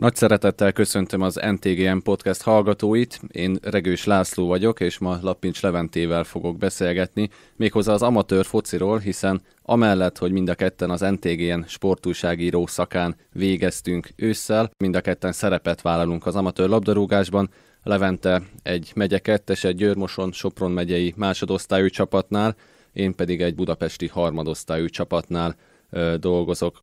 Nagy szeretettel köszöntöm az NTGM Podcast hallgatóit. Én Regős László vagyok, és ma Lappincs Leventével fogok beszélgetni, méghozzá az amatőr fociról, hiszen amellett, hogy mind a ketten az NTGN sportúságíró szakán végeztünk ősszel, mind a ketten szerepet vállalunk az amatőr labdarúgásban, Levente egy megye kettes, egy Győrmoson Sopron megyei másodosztályú csapatnál, én pedig egy budapesti harmadosztályú csapatnál dolgozok.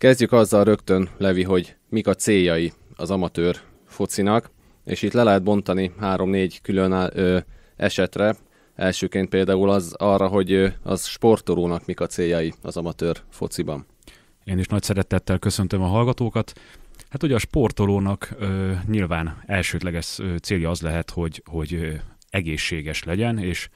Kezdjük azzal rögtön, Levi, hogy mik a céljai az amatőr focinak, és itt le lehet bontani három-négy külön ö, esetre. Elsőként például az arra, hogy az sportolónak mik a céljai az amatőr fociban. Én is nagy szeretettel köszöntöm a hallgatókat. Hát ugye a sportolónak ö, nyilván elsődleges célja az lehet, hogy, hogy egészséges legyen, és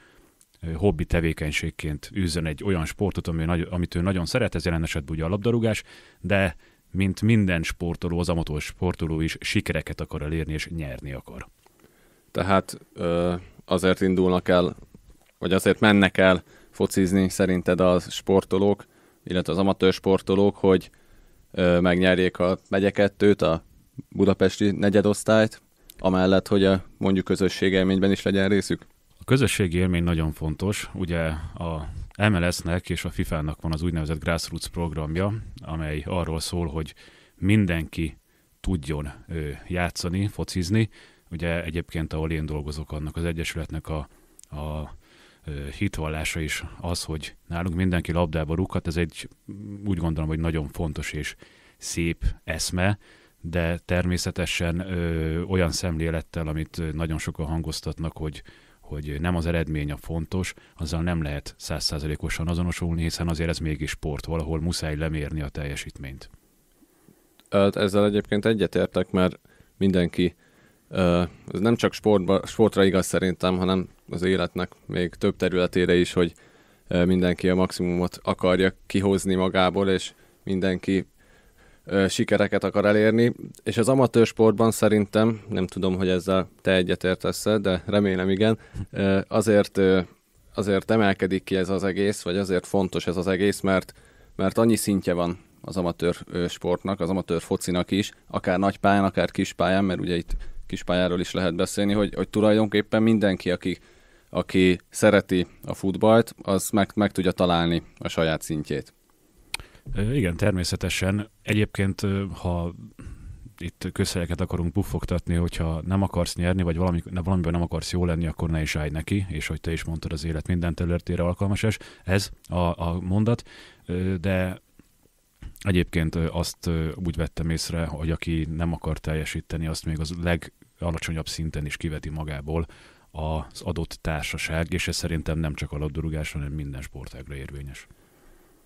hobbi tevékenységként űzön egy olyan sportot, ami nagy, amit ő nagyon szeret, ez jelen esetben ugye a labdarúgás, de mint minden sportoló, az amatőr sportoló is sikereket akar elérni és nyerni akar. Tehát azért indulnak el, vagy azért mennek el focizni szerinted a sportolók, illetve az amatőr sportolók, hogy megnyerjék a megye kettőt, a budapesti negyedosztályt, amellett, hogy a mondjuk közösségelményben is legyen részük? közösségi élmény nagyon fontos. Ugye a MLS-nek és a FIFA-nak van az úgynevezett grassroots programja, amely arról szól, hogy mindenki tudjon játszani, focizni. Ugye egyébként, ahol én dolgozok, annak az Egyesületnek a, a hitvallása is az, hogy nálunk mindenki labdába rúghat, ez egy úgy gondolom, hogy nagyon fontos és szép eszme, de természetesen ö, olyan szemlélettel, amit nagyon sokan hangoztatnak, hogy hogy nem az eredmény a fontos, azzal nem lehet százszázalékosan azonosulni, hiszen azért ez mégis sport, valahol muszáj lemérni a teljesítményt. Hát ezzel egyébként egyetértek, mert mindenki, ez nem csak sportba, sportra igaz szerintem, hanem az életnek még több területére is, hogy mindenki a maximumot akarja kihozni magából, és mindenki sikereket akar elérni, és az amatőr sportban szerintem, nem tudom, hogy ezzel te egyetértesz de remélem igen, azért, azért emelkedik ki ez az egész, vagy azért fontos ez az egész, mert, mert annyi szintje van az amatőr sportnak, az amatőr focinak is, akár nagy pályán, akár kis pályán, mert ugye itt kis pályáról is lehet beszélni, hogy, hogy tulajdonképpen mindenki, aki, aki szereti a futballt, az meg, meg tudja találni a saját szintjét. Igen, természetesen. Egyébként, ha itt közhelyeket akarunk puffogtatni, hogyha nem akarsz nyerni, vagy valami, ne, valamiben nem akarsz jó lenni, akkor ne is állj neki, és hogy te is mondtad, az élet minden területére alkalmas, és ez a, a mondat, de egyébként azt úgy vettem észre, hogy aki nem akar teljesíteni, azt még az legalacsonyabb szinten is kiveti magából az adott társaság, és ez szerintem nem csak a labdarúgás, hanem minden sportágra érvényes.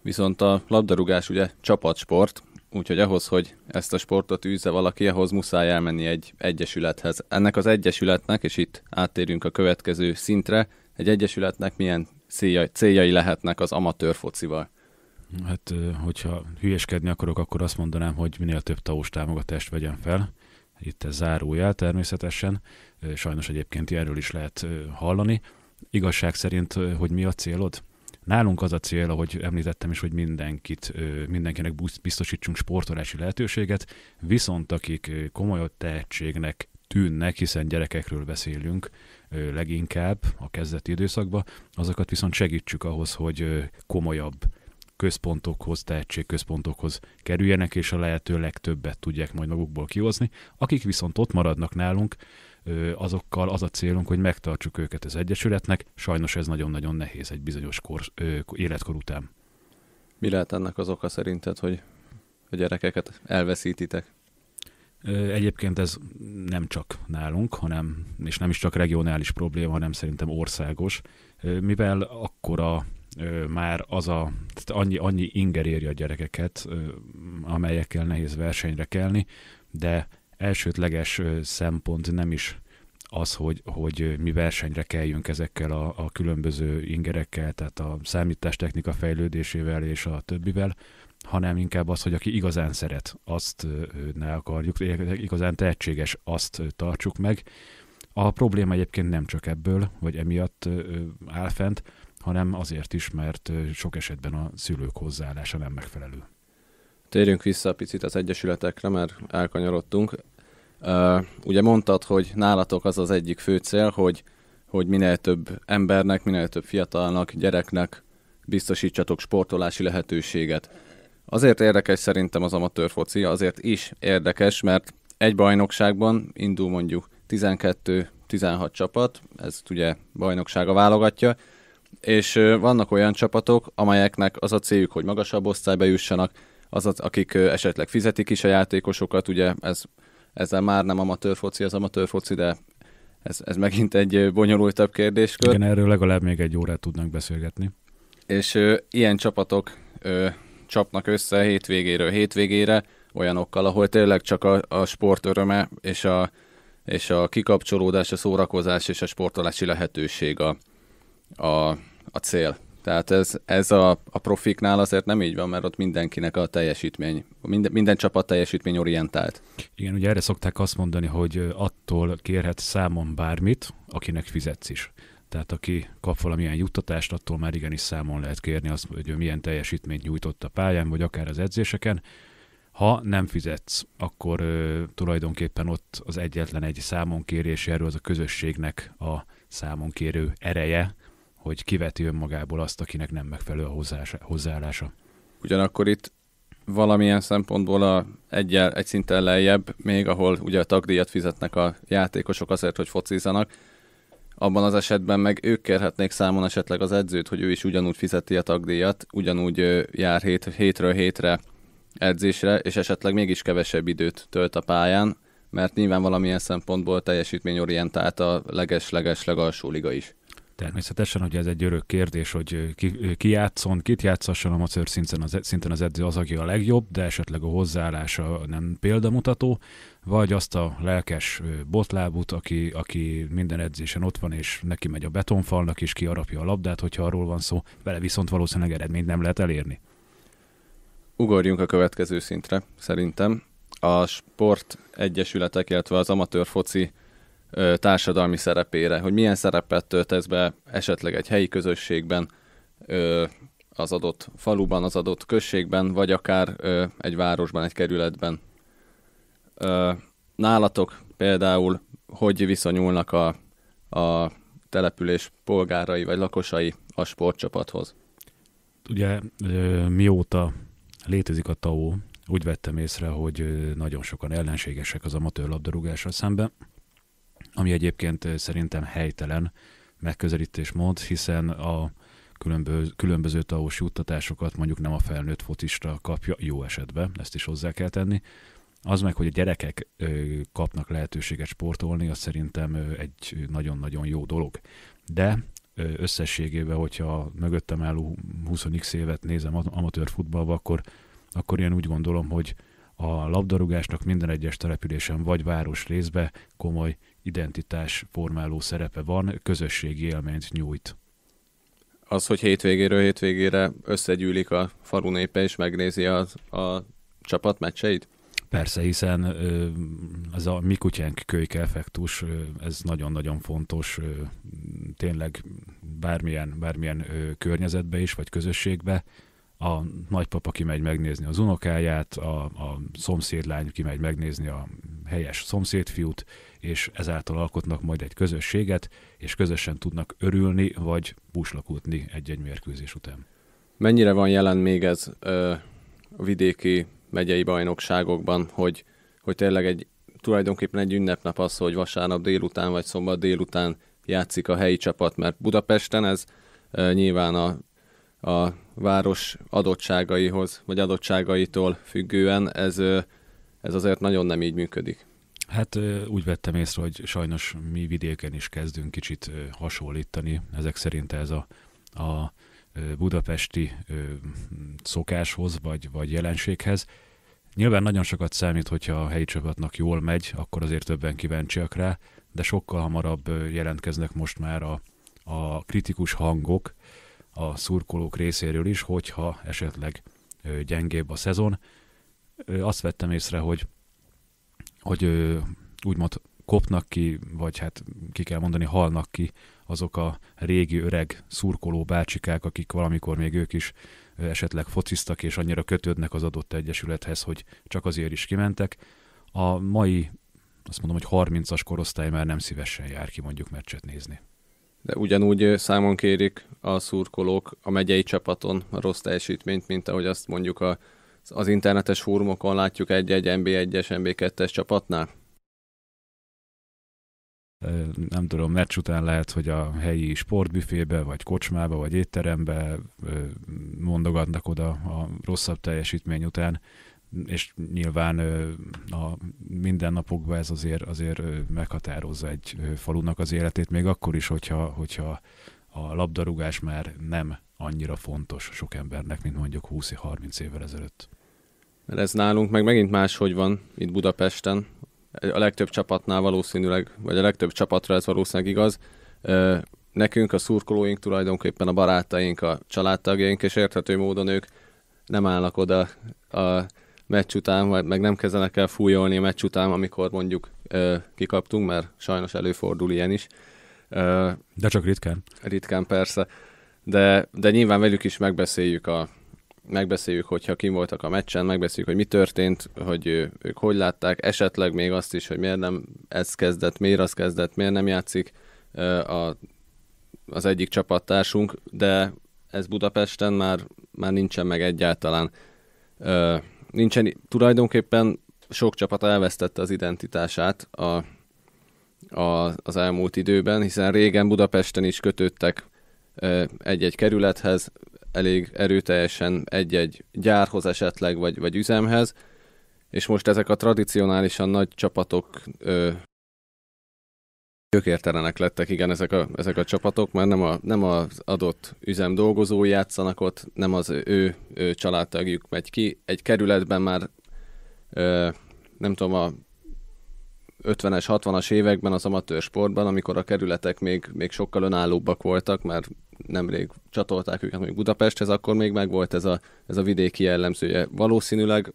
Viszont a labdarúgás ugye csapatsport, úgyhogy ahhoz, hogy ezt a sportot űzze valaki, ahhoz muszáj elmenni egy egyesülethez. Ennek az egyesületnek, és itt áttérünk a következő szintre, egy egyesületnek milyen céljai, céljai lehetnek az amatőr focival? Hát, hogyha hülyeskedni akarok, akkor azt mondanám, hogy minél több taós támogatást vegyen fel. Itt ez zárójel természetesen. Sajnos egyébként erről is lehet hallani. Igazság szerint, hogy mi a célod? Nálunk az a cél, ahogy említettem is, hogy mindenkit, mindenkinek biztosítsunk sportolási lehetőséget, viszont akik komoly tehetségnek tűnnek, hiszen gyerekekről beszélünk leginkább a kezdeti időszakban, azokat viszont segítsük ahhoz, hogy komolyabb központokhoz, tehetségközpontokhoz kerüljenek, és a lehető legtöbbet tudják majd magukból kihozni. Akik viszont ott maradnak nálunk, azokkal az a célunk, hogy megtartsuk őket az Egyesületnek. Sajnos ez nagyon-nagyon nehéz egy bizonyos kor, életkor után. Mi lehet ennek az oka szerinted, hogy a gyerekeket elveszítitek? Egyébként ez nem csak nálunk, hanem, és nem is csak regionális probléma, hanem szerintem országos, mivel akkora már az a, tehát annyi, annyi inger éri a gyerekeket, amelyekkel nehéz versenyre kelni, de elsődleges szempont nem is az, hogy, hogy mi versenyre keljünk ezekkel a, a különböző ingerekkel, tehát a számítástechnika fejlődésével és a többivel, hanem inkább az, hogy aki igazán szeret, azt ne akarjuk, igazán tehetséges, azt tartsuk meg. A probléma egyébként nem csak ebből, vagy emiatt áll fent, hanem azért is, mert sok esetben a szülők hozzáállása nem megfelelő. Térjünk vissza picit az egyesületekre, mert elkanyarodtunk. Uh, ugye mondtad, hogy nálatok az az egyik fő cél, hogy, hogy minél több embernek, minél több fiatalnak, gyereknek biztosítsatok sportolási lehetőséget. Azért érdekes szerintem az amatőr foci, azért is érdekes, mert egy bajnokságban indul mondjuk 12-16 csapat, ez ugye bajnoksága válogatja, és vannak olyan csapatok, amelyeknek az a céljuk, hogy magasabb osztályba jussanak, az, akik esetleg fizetik is a játékosokat, ugye ez ezzel már nem amatőr foci, az amatőr foci, de ez, ez megint egy bonyolultabb kérdéskör. Igen, erről legalább még egy órát tudnak beszélgetni. És ö, ilyen csapatok ö, csapnak össze hétvégéről hétvégére, olyanokkal, ahol tényleg csak a, a sport öröme és a, és a kikapcsolódás, a szórakozás és a sportolási lehetőség a, a, a cél. Tehát ez, ez a, a profiknál azért nem így van, mert ott mindenkinek a teljesítmény, minden, minden csapat teljesítmény orientált. Igen, ugye erre szokták azt mondani, hogy attól kérhet számon bármit, akinek fizetsz is. Tehát aki kap valamilyen juttatást, attól már igenis számon lehet kérni azt, hogy ő milyen teljesítményt nyújtott a pályán, vagy akár az edzéseken. Ha nem fizetsz, akkor ö, tulajdonképpen ott az egyetlen egy számon erről az a közösségnek a számon kérő ereje, hogy kiveti önmagából azt, akinek nem megfelelő a hozzáállása. Ugyanakkor itt valamilyen szempontból a egyel, egy szinten lejjebb, még ahol ugye a tagdíjat fizetnek a játékosok azért, hogy focizanak, abban az esetben meg ők kérhetnék számon esetleg az edzőt, hogy ő is ugyanúgy fizeti a tagdíjat, ugyanúgy jár hét, hétről hétre edzésre, és esetleg mégis kevesebb időt tölt a pályán, mert nyilván valamilyen szempontból teljesítményorientált a leges-leges legalsó liga is. Természetesen, hogy ez egy örök kérdés, hogy ki, ki játszon, kit játszasson amatőr szinten az, e, szinten az edző az, aki a legjobb, de esetleg a hozzáállása nem példamutató, vagy azt a lelkes botlábút, aki, aki minden edzésen ott van, és neki megy a betonfalnak, és kiarapja a labdát, hogyha arról van szó, vele viszont valószínűleg eredményt nem lehet elérni. Ugorjunk a következő szintre, szerintem. A sport egyesületek, illetve az amatőr foci társadalmi szerepére, hogy milyen szerepet töltesz be esetleg egy helyi közösségben, az adott faluban, az adott községben, vagy akár egy városban, egy kerületben. Nálatok például hogy viszonyulnak a, a település polgárai vagy lakosai a sportcsapathoz? Ugye mióta létezik a TAO, úgy vettem észre, hogy nagyon sokan ellenségesek az amatőr labdarúgásra szemben, ami egyébként szerintem helytelen megközelítésmód, hiszen a különböző, különböző taós juttatásokat mondjuk nem a felnőtt fotista kapja, jó esetben, ezt is hozzá kell tenni. Az meg, hogy a gyerekek kapnak lehetőséget sportolni, az szerintem egy nagyon-nagyon jó dolog. De összességében, hogyha mögöttem álló 20 évet nézem amatőr futballba, akkor, akkor én úgy gondolom, hogy a labdarúgásnak minden egyes településen vagy város részbe komoly identitás formáló szerepe van, közösségi élményt nyújt. Az, hogy hétvégéről hétvégére összegyűlik a falu népe és megnézi a, a csapat meccseit? Persze, hiszen ez a mi kutyánk kölyke effektus, ez nagyon-nagyon fontos tényleg bármilyen, bármilyen környezetbe is, vagy közösségbe a nagypapa kimegy megnézni az unokáját, a, a szomszédlány kimegy megnézni a helyes szomszédfiút, és ezáltal alkotnak majd egy közösséget, és közösen tudnak örülni vagy búslakutni egy-egy mérkőzés után. Mennyire van jelen még ez ö, a vidéki megyei bajnokságokban, hogy, hogy tényleg egy tulajdonképpen egy ünnepnap az, hogy vasárnap délután vagy szombat délután játszik a helyi csapat, mert Budapesten ez ö, nyilván a, a város adottságaihoz, vagy adottságaitól függően ez, ez azért nagyon nem így működik. Hát úgy vettem észre, hogy sajnos mi vidéken is kezdünk kicsit hasonlítani. Ezek szerint ez a, a budapesti szokáshoz, vagy, vagy jelenséghez. Nyilván nagyon sokat számít, hogyha a helyi csapatnak jól megy, akkor azért többen kíváncsiak rá, de sokkal hamarabb jelentkeznek most már a, a kritikus hangok, a szurkolók részéről is, hogyha esetleg gyengébb a szezon. Azt vettem észre, hogy, hogy úgymond kopnak ki, vagy hát ki kell mondani, halnak ki azok a régi öreg szurkoló bácsikák, akik valamikor még ők is esetleg fociztak, és annyira kötődnek az adott egyesülethez, hogy csak azért is kimentek. A mai, azt mondom, hogy 30-as korosztály már nem szívesen jár ki mondjuk meccset nézni. De ugyanúgy számon kérik a szurkolók a megyei csapaton a rossz teljesítményt, mint ahogy azt mondjuk a, az internetes fórumokon látjuk egy-egy NB1-es, NB2-es csapatnál? nem tudom, meccs után lehet, hogy a helyi sportbüfébe, vagy kocsmába, vagy étterembe mondogatnak oda a rosszabb teljesítmény után, és nyilván a mindennapokban ez azért, azért meghatározza egy falunak az életét, még akkor is, hogyha, hogyha a labdarúgás már nem annyira fontos sok embernek, mint mondjuk 20-30 évvel ezelőtt. Mert ez nálunk meg megint máshogy van itt Budapesten. A legtöbb csapatnál valószínűleg, vagy a legtöbb csapatra ez valószínűleg igaz. Nekünk a szurkolóink tulajdonképpen a barátaink, a családtagjaink, és érthető módon ők nem állnak oda a meccs után, vagy meg nem kezdenek el fújolni a meccs után, amikor mondjuk ö, kikaptunk, mert sajnos előfordul ilyen is. Ö, de csak ritkán. Ritkán persze. De, de nyilván velük is megbeszéljük a megbeszéljük, hogyha kim voltak a meccsen, megbeszéljük, hogy mi történt, hogy ő, ők hogy látták, esetleg még azt is, hogy miért nem ez kezdett, miért az kezdett, miért nem játszik ö, a, az egyik csapattársunk, de ez Budapesten már, már nincsen meg egyáltalán. Ö, nincsen, tulajdonképpen sok csapat elvesztette az identitását a, a, az elmúlt időben, hiszen régen Budapesten is kötődtek egy-egy kerülethez, elég erőteljesen egy-egy gyárhoz esetleg, vagy, vagy üzemhez, és most ezek a tradicionálisan nagy csapatok ö, Gyökértelenek lettek, igen, ezek a, ezek a csapatok, mert nem, a, nem az adott üzem dolgozói játszanak ott, nem az ő, ő családtagjuk megy ki. Egy kerületben már, ö, nem tudom, a 50-es, 60-as években az amatőr sportban, amikor a kerületek még, még sokkal önállóbbak voltak, mert nemrég csatolták őket mondjuk Budapesthez, akkor még meg volt ez a, ez a vidéki jellemzője. Valószínűleg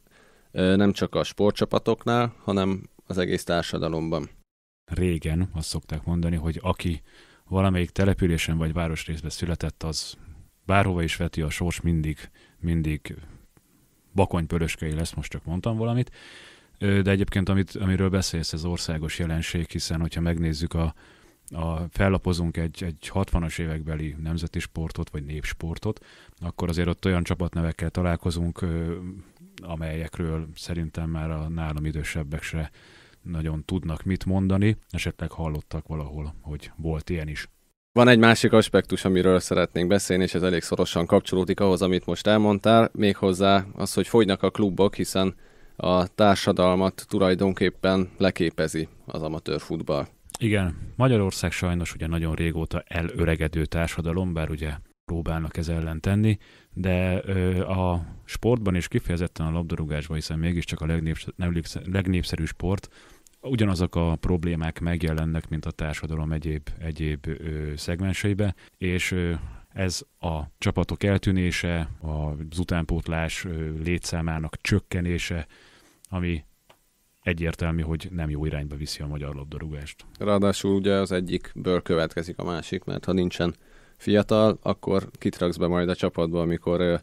nem csak a sportcsapatoknál, hanem az egész társadalomban régen azt szokták mondani, hogy aki valamelyik településen vagy városrészben született, az bárhova is veti a sors, mindig, mindig bakony pöröskei lesz, most csak mondtam valamit. De egyébként, amit, amiről beszélsz, ez országos jelenség, hiszen hogyha megnézzük a, a fellapozunk egy, egy 60-as évekbeli nemzeti sportot, vagy népsportot, akkor azért ott olyan csapatnevekkel találkozunk, amelyekről szerintem már a nálam idősebbek se nagyon tudnak mit mondani, esetleg hallottak valahol, hogy volt ilyen is. Van egy másik aspektus, amiről szeretnénk beszélni, és ez elég szorosan kapcsolódik ahhoz, amit most elmondtál, méghozzá az, hogy fogynak a klubok, hiszen a társadalmat tulajdonképpen leképezi az amatőr futball. Igen, Magyarország sajnos ugye nagyon régóta elöregedő társadalom, bár ugye próbálnak ez ellen tenni, de ö, a sportban és kifejezetten a labdarúgásban, hiszen mégiscsak a legnépszerű sport, ugyanazok a problémák megjelennek, mint a társadalom egyéb, egyéb ö, szegmenseibe, és ö, ez a csapatok eltűnése, az utánpótlás ö, létszámának csökkenése, ami egyértelmű, hogy nem jó irányba viszi a magyar labdarúgást. Ráadásul ugye az egyikből következik a másik, mert ha nincsen fiatal, akkor kitraksz be majd a csapatba, amikor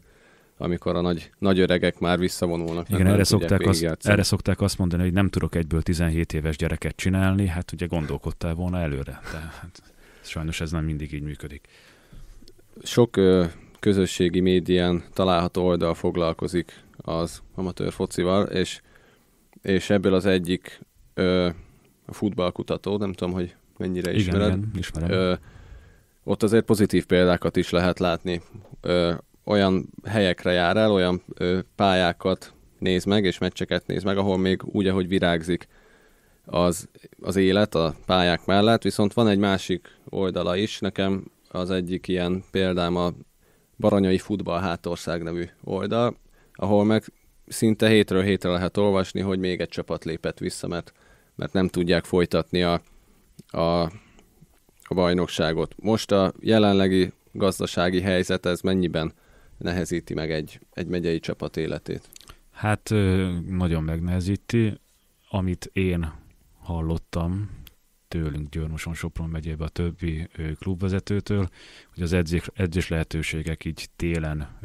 amikor a nagy, nagy öregek már visszavonulnak. Igen, erre szokták, azt, erre szokták azt mondani, hogy nem tudok egyből 17 éves gyereket csinálni, hát ugye gondolkodtál volna előre. De hát, sajnos ez nem mindig így működik. Sok ö, közösségi médián található oldal foglalkozik az amatőr focival, és, és ebből az egyik ö, a futballkutató, nem tudom, hogy mennyire igen, ismered. Igen, ismerem. Ö, ott azért pozitív példákat is lehet látni. Ö, olyan helyekre jár el, olyan ö, pályákat néz meg, és meccseket néz meg, ahol még úgy, ahogy virágzik az, az élet a pályák mellett, viszont van egy másik oldala is, nekem az egyik ilyen példám a Baranyai Futball Hátország nevű oldal, ahol meg szinte hétről hétre lehet olvasni, hogy még egy csapat lépett vissza, mert, mert nem tudják folytatni a, a, a bajnokságot. Most a jelenlegi gazdasági helyzet ez mennyiben nehezíti meg egy, egy megyei csapat életét? Hát nagyon megnehezíti. Amit én hallottam tőlünk Győrmoson Sopron megyébe a többi klubvezetőtől, hogy az edzés, edzés lehetőségek így télen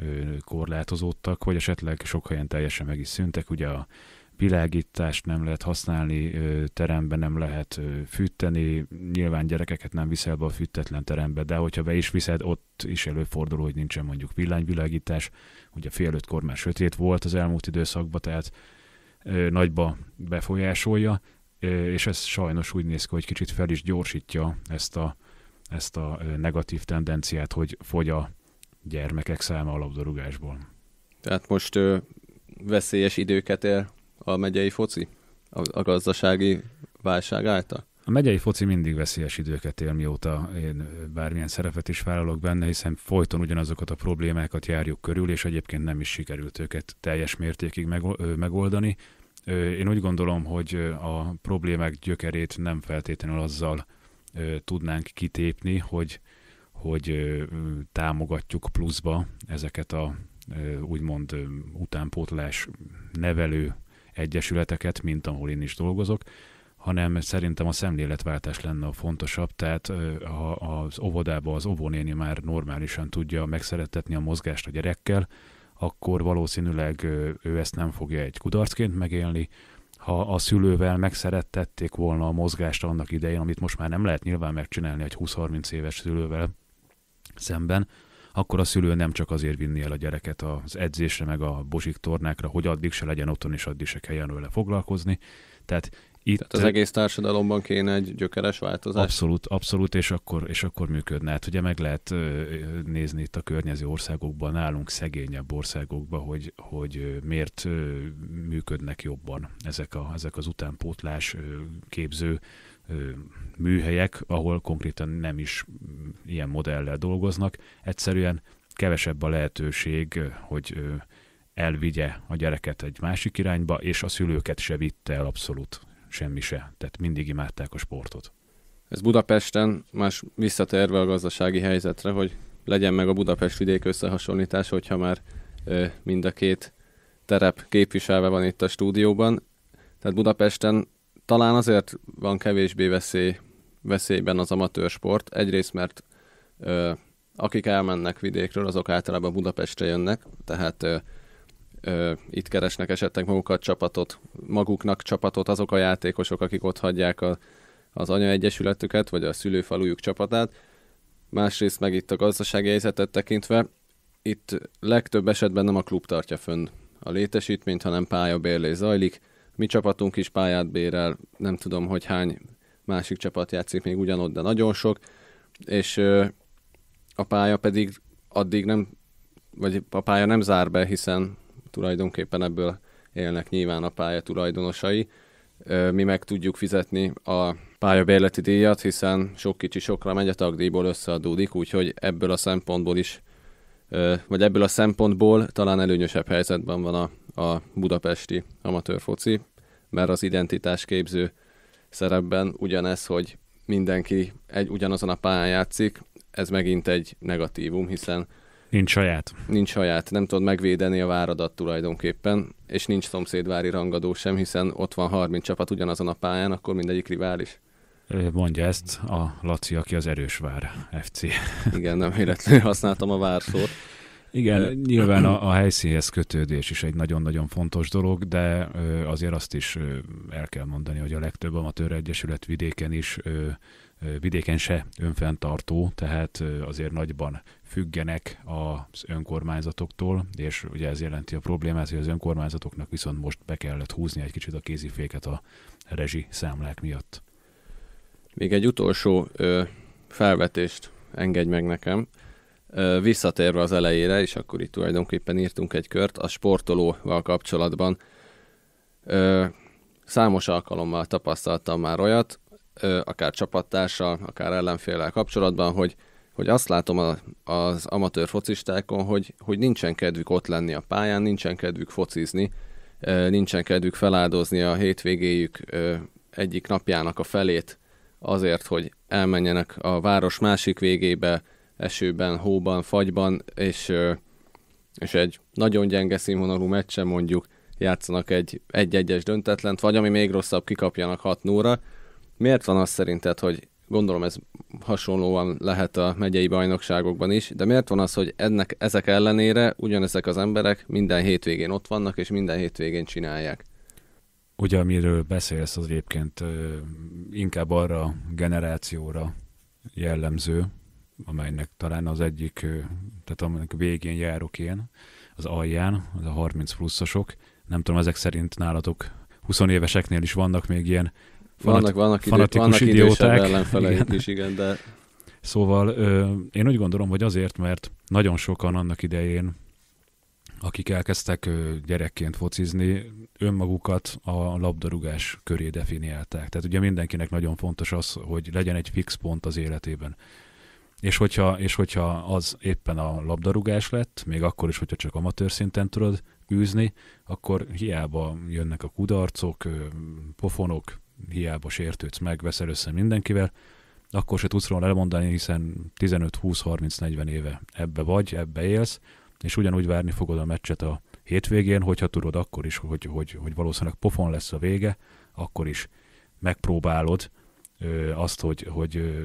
korlátozódtak, vagy esetleg sok helyen teljesen meg is szűntek. Ugye a világítást nem lehet használni, teremben nem lehet fűteni, nyilván gyerekeket nem viszel be a fűtetlen terembe, de hogyha be is viszed, ott is előfordul, hogy nincsen mondjuk villányvilágítás, ugye fél ötkor már sötét volt az elmúlt időszakban, tehát nagyba befolyásolja, és ez sajnos úgy néz ki, hogy kicsit fel is gyorsítja ezt a, ezt a negatív tendenciát, hogy fogy a gyermekek száma a labdarúgásból. Tehát most ö, veszélyes időket él a megyei foci? A, a gazdasági válság által? A megyei foci mindig veszélyes időket él, mióta én bármilyen szerepet is vállalok benne, hiszen folyton ugyanazokat a problémákat járjuk körül, és egyébként nem is sikerült őket teljes mértékig megoldani. Én úgy gondolom, hogy a problémák gyökerét nem feltétlenül azzal tudnánk kitépni, hogy, hogy támogatjuk pluszba ezeket a úgymond utánpótlás nevelő egyesületeket, mint ahol én is dolgozok, hanem szerintem a szemléletváltás lenne a fontosabb, tehát ha az óvodába az óvónéni már normálisan tudja megszeretetni a mozgást a gyerekkel, akkor valószínűleg ő ezt nem fogja egy kudarcként megélni, ha a szülővel megszerettették volna a mozgást annak idején, amit most már nem lehet nyilván megcsinálni egy 20-30 éves szülővel szemben, akkor a szülő nem csak azért vinni el a gyereket az edzésre, meg a bozsik tornákra, hogy addig se legyen otthon, és addig se kelljen vele foglalkozni. Tehát itt Tehát az egész társadalomban kéne egy gyökeres változás. Abszolút, abszolút, és akkor, és akkor működne. Hát ugye meg lehet nézni itt a környező országokban, nálunk szegényebb országokban, hogy, hogy miért működnek jobban ezek, a, ezek az utánpótlás képző műhelyek, ahol konkrétan nem is ilyen modellel dolgoznak. Egyszerűen kevesebb a lehetőség, hogy elvigye a gyereket egy másik irányba, és a szülőket se vitte el abszolút semmi se. Tehát mindig imádták a sportot. Ez Budapesten, más visszatérve a gazdasági helyzetre, hogy legyen meg a Budapest vidék összehasonlítás, hogyha már mind a két terep képviselve van itt a stúdióban. Tehát Budapesten talán azért van kevésbé veszély, veszélyben az amatőr sport. Egyrészt, mert ö, akik elmennek vidékről, azok általában Budapestre jönnek, tehát ö, ö, itt keresnek esetleg magukat csapatot, maguknak csapatot azok a játékosok, akik ott hagyják a, az anyaegyesületüket, vagy a szülőfalujuk csapatát. Másrészt meg itt a gazdasági helyzetet tekintve, itt legtöbb esetben nem a klub tartja fönn a létesítményt, hanem pályabérlés zajlik, mi csapatunk is pályát bérel, nem tudom, hogy hány másik csapat játszik még ugyanott, de nagyon sok, és a pálya pedig addig nem, vagy a pálya nem zár be, hiszen tulajdonképpen ebből élnek nyilván a pálya tulajdonosai. Mi meg tudjuk fizetni a pályabérleti díjat, hiszen sok kicsi sokra megy a tagdíjból összeadódik, úgyhogy ebből a szempontból is vagy ebből a szempontból talán előnyösebb helyzetben van a, a budapesti amatőrfoci, mert az identitásképző szerepben ugyanez, hogy mindenki egy ugyanazon a pályán játszik, ez megint egy negatívum, hiszen Nincs saját. Nincs saját. Nem tudod megvédeni a váradat tulajdonképpen, és nincs szomszédvári rangadó sem, hiszen ott van 30 csapat ugyanazon a pályán, akkor mindegyik rivális. Mondja ezt a Laci, aki az Erősvár FC. Igen, nem véletlenül használtam a várszót. Igen, nyilván a, a helyszínhez kötődés is egy nagyon-nagyon fontos dolog, de azért azt is el kell mondani, hogy a legtöbb amatőr egyesület vidéken is, vidéken se önfenntartó, tehát azért nagyban függenek az önkormányzatoktól, és ugye ez jelenti a problémát, hogy az önkormányzatoknak viszont most be kellett húzni egy kicsit a kéziféket a rezsi számlák miatt. Még egy utolsó ö, felvetést engedj meg nekem. Ö, visszatérve az elejére, és akkor itt tulajdonképpen írtunk egy kört, a sportolóval kapcsolatban ö, számos alkalommal tapasztaltam már olyat, ö, akár csapattársal, akár ellenféllel kapcsolatban, hogy hogy azt látom a, az amatőr focistákon, hogy, hogy nincsen kedvük ott lenni a pályán, nincsen kedvük focizni, nincsen kedvük feláldozni a hétvégéjük egyik napjának a felét azért, hogy elmenjenek a város másik végébe, esőben, hóban, fagyban, és, és egy nagyon gyenge színvonalú meccsen mondjuk játszanak egy egy-egyes döntetlent, vagy ami még rosszabb, kikapjanak 6 0 Miért van az szerinted, hogy gondolom ez hasonlóan lehet a megyei bajnokságokban is, de miért van az, hogy ennek, ezek ellenére ugyanezek az emberek minden hétvégén ott vannak, és minden hétvégén csinálják? ugye amiről beszélsz, az egyébként inkább arra a generációra jellemző, amelynek talán az egyik, tehát amelynek végén járok én, az alján, az a 30 pluszosok. Nem tudom, ezek szerint nálatok 20 éveseknél is vannak még ilyen fanat- vannak, vannak idő, fanatikus vannak idióták. ellenfeleik igen. is, igen, de... Szóval ö, én úgy gondolom, hogy azért, mert nagyon sokan annak idején akik elkezdtek gyerekként focizni, önmagukat a labdarúgás köré definiálták. Tehát ugye mindenkinek nagyon fontos az, hogy legyen egy fix pont az életében. És hogyha, és hogyha az éppen a labdarúgás lett, még akkor is, hogyha csak amatőr szinten tudod űzni, akkor hiába jönnek a kudarcok, pofonok, hiába sértődsz meg, veszel össze mindenkivel, akkor se tudsz róla elmondani, hiszen 15-20-30-40 éve ebbe vagy, ebbe élsz, és ugyanúgy várni fogod a meccset a hétvégén, hogyha tudod akkor is, hogy, hogy, hogy valószínűleg pofon lesz a vége, akkor is megpróbálod ö, azt, hogy, hogy ö,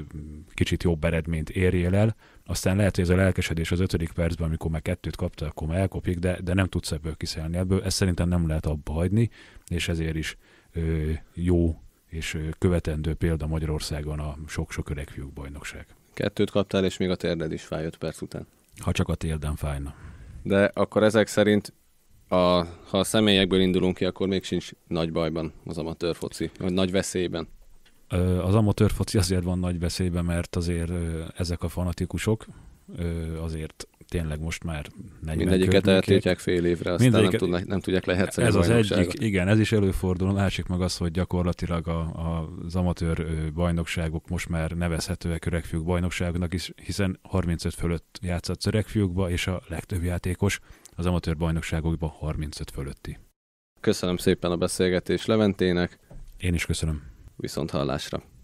kicsit jobb eredményt érjél el, aztán lehet, hogy ez a lelkesedés az ötödik percben, amikor már kettőt kapta, akkor már elkopik, de, de nem tudsz ebből kiszállni. Ebből ezt szerintem nem lehet abba hagyni, és ezért is ö, jó és követendő példa Magyarországon a sok-sok öreg fiúk bajnokság. Kettőt kaptál, és még a térded is fáj 5 perc után. Ha csak a térdem fájna. De akkor ezek szerint, a, ha a személyekből indulunk ki, akkor még sincs nagy bajban az amatőr foci, vagy nagy veszélyben. Az amatőr foci azért van nagy veszélyben, mert azért ezek a fanatikusok azért tényleg most már 40 Mindegyiket eltiltják fél évre, aztán Mindegyiket... nem, tudnak, nem tudják lehetszeni Ez az egyik, igen, ez is előfordul. A másik meg az, hogy gyakorlatilag a, a, az amatőr bajnokságok most már nevezhetőek öregfiúk bajnokságnak is, hiszen 35 fölött játszott öregfiúkba, és a legtöbb játékos az amatőr bajnokságokban 35 fölötti. Köszönöm szépen a beszélgetés Leventének. Én is köszönöm. Viszont hallásra.